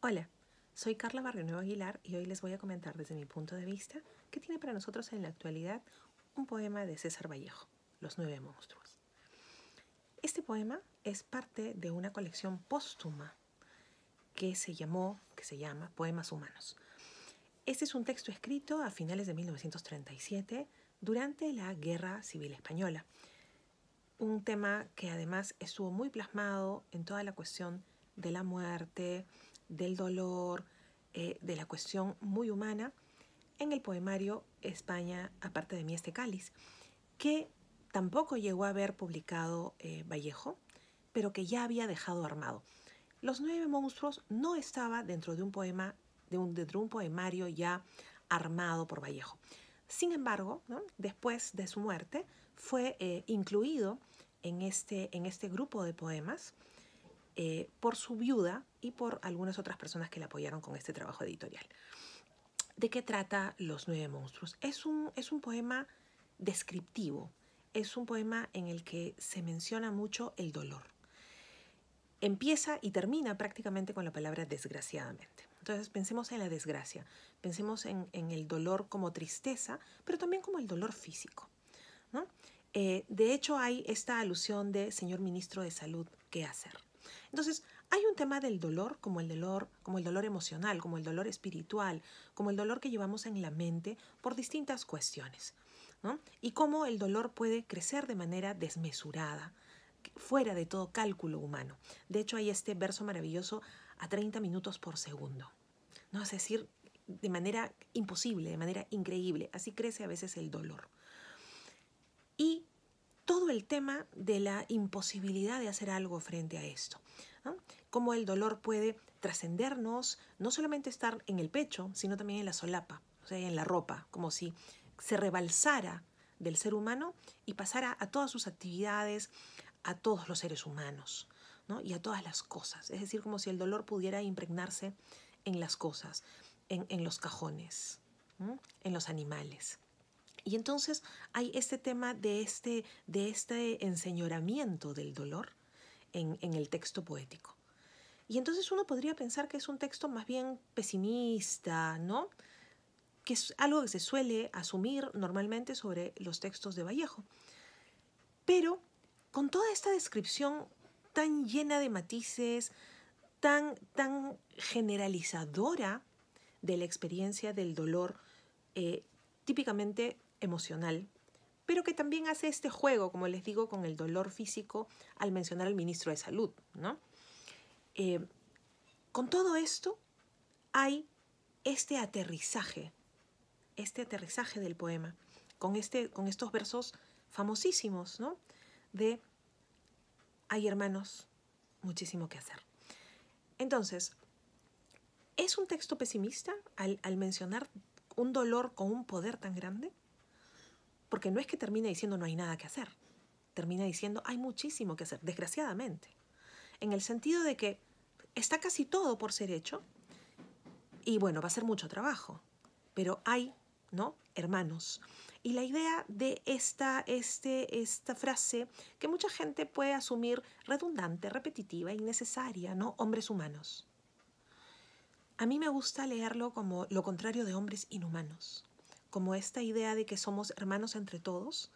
Hola, soy Carla Barrio Nuevo Aguilar y hoy les voy a comentar desde mi punto de vista qué tiene para nosotros en la actualidad un poema de César Vallejo, Los Nueve Monstruos. Este poema es parte de una colección póstuma que se llamó, que se llama Poemas Humanos. Este es un texto escrito a finales de 1937 durante la Guerra Civil Española. Un tema que además estuvo muy plasmado en toda la cuestión de la muerte, del dolor, eh, de la cuestión muy humana, en el poemario España, aparte de mí este cáliz, que tampoco llegó a haber publicado eh, Vallejo, pero que ya había dejado armado. Los nueve monstruos no estaba dentro de un poema, de un, dentro de un poemario ya armado por Vallejo. Sin embargo, después de su muerte, fue eh, incluido este, en este grupo de poemas eh, por su viuda y por algunas otras personas que la apoyaron con este trabajo editorial. ¿De qué trata Los Nueve Monstruos? Es un, es un poema descriptivo, es un poema en el que se menciona mucho el dolor. Empieza y termina prácticamente con la palabra desgraciadamente. Entonces pensemos en la desgracia, pensemos en, el dolor como tristeza, pero también como el dolor físico. Eh, de hecho hay esta alusión de señor ministro de salud, ¿qué hacer? Entonces, hay un tema del dolor como el dolor, como el dolor emocional, como el dolor espiritual, como el dolor que llevamos en la mente por distintas cuestiones, Y cómo el dolor puede crecer de manera desmesurada, fuera de todo cálculo humano. De hecho, hay este verso maravilloso a 30 minutos por segundo. ¿no? Es decir, de manera imposible, de manera increíble. Así crece a veces el dolor. Y el tema de la imposibilidad de hacer algo frente a esto. Cómo el dolor puede trascendernos, no solamente estar en el pecho, sino también en la solapa, o en la ropa, como si se rebalsara del ser humano y pasara a todas sus actividades, a todos los seres humanos y a todas las cosas. Es decir, como si el dolor pudiera impregnarse en las cosas, en, los cajones, en los animales. Y entonces hay este tema de este, de este enseñoramiento del dolor en, el texto poético. Y entonces uno podría pensar que es un texto más bien pesimista, ¿no? Que es algo que se suele asumir normalmente sobre los textos de Vallejo. Pero con toda esta descripción tan llena de matices, tan, tan generalizadora de la experiencia del dolor, eh, típicamente emocional, pero que también hace este juego, como les digo, con el dolor físico al mencionar al ministro de Salud. Eh, con todo esto hay este aterrizaje, este aterrizaje del poema, con, este, con estos versos famosísimos, De, hay hermanos, muchísimo que hacer. Entonces, ¿es un texto pesimista al, al mencionar un dolor con un poder tan grande? Porque no es que termine diciendo no hay nada que hacer, termina diciendo hay muchísimo que hacer, desgraciadamente. En el sentido de que está casi todo por ser hecho y bueno, va a ser mucho trabajo, pero hay, ¿no? Hermanos. Y la idea de esta, este, esta frase que mucha gente puede asumir redundante, repetitiva, innecesaria, ¿no? Hombres humanos. A mí me gusta leerlo como lo contrario de hombres inhumanos como esta idea de que somos hermanos entre todos,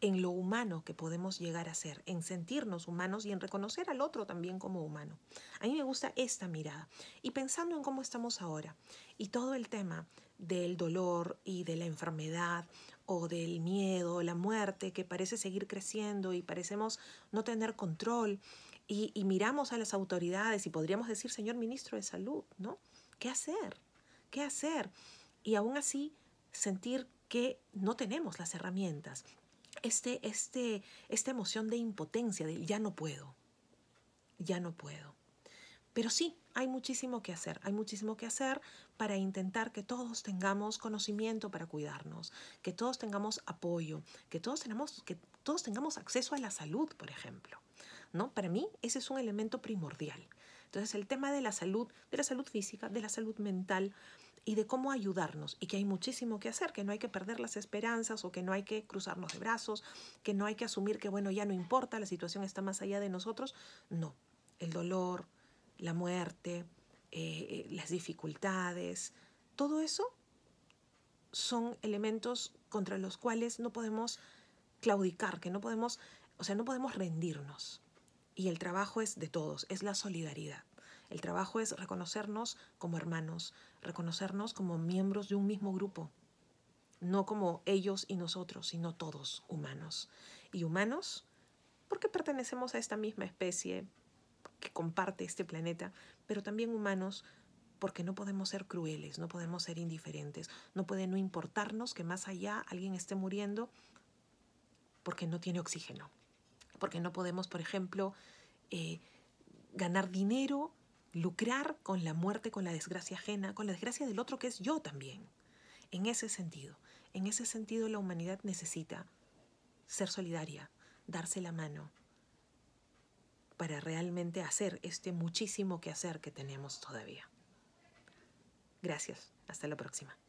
en lo humano que podemos llegar a ser, en sentirnos humanos y en reconocer al otro también como humano. A mí me gusta esta mirada. Y pensando en cómo estamos ahora y todo el tema del dolor y de la enfermedad o del miedo, la muerte, que parece seguir creciendo y parecemos no tener control y, miramos a las autoridades y podríamos decir, señor ministro de Salud, ¿no? ¿Qué hacer? ¿Qué hacer? Y aún así sentir que no tenemos las herramientas, este, este, esta emoción de impotencia, de ya no puedo, ya no puedo. Pero sí, hay muchísimo que hacer, hay muchísimo que hacer para intentar que todos tengamos conocimiento para cuidarnos, que todos tengamos apoyo, que todos tengamos, que todos tengamos acceso a la salud, por ejemplo. ¿No? Para mí ese es un elemento primordial. Entonces el tema de la salud, de la salud física, de la salud mental, y de cómo ayudarnos y que hay muchísimo que hacer, que no hay que perder las esperanzas o que no hay que cruzarnos de brazos, que no hay que asumir que, bueno, ya no importa, la situación está más allá de nosotros. No, el dolor, la muerte, eh, eh, las dificultades, todo eso son elementos contra los cuales no podemos claudicar, que no podemos, o sea, no podemos rendirnos. Y el trabajo es de todos, es la solidaridad. El trabajo es reconocernos como hermanos, reconocernos como miembros de un mismo grupo, no como ellos y nosotros, sino todos humanos. Y humanos porque pertenecemos a esta misma especie que comparte este planeta, pero también humanos porque no podemos ser crueles, no podemos ser indiferentes, no puede no importarnos que más allá alguien esté muriendo porque no tiene oxígeno, porque no podemos, por ejemplo, eh, ganar dinero lucrar con la muerte, con la desgracia ajena, con la desgracia del otro que es yo también. En ese sentido, en ese sentido la humanidad necesita ser solidaria, darse la mano para realmente hacer este muchísimo que hacer que tenemos todavía. Gracias, hasta la próxima.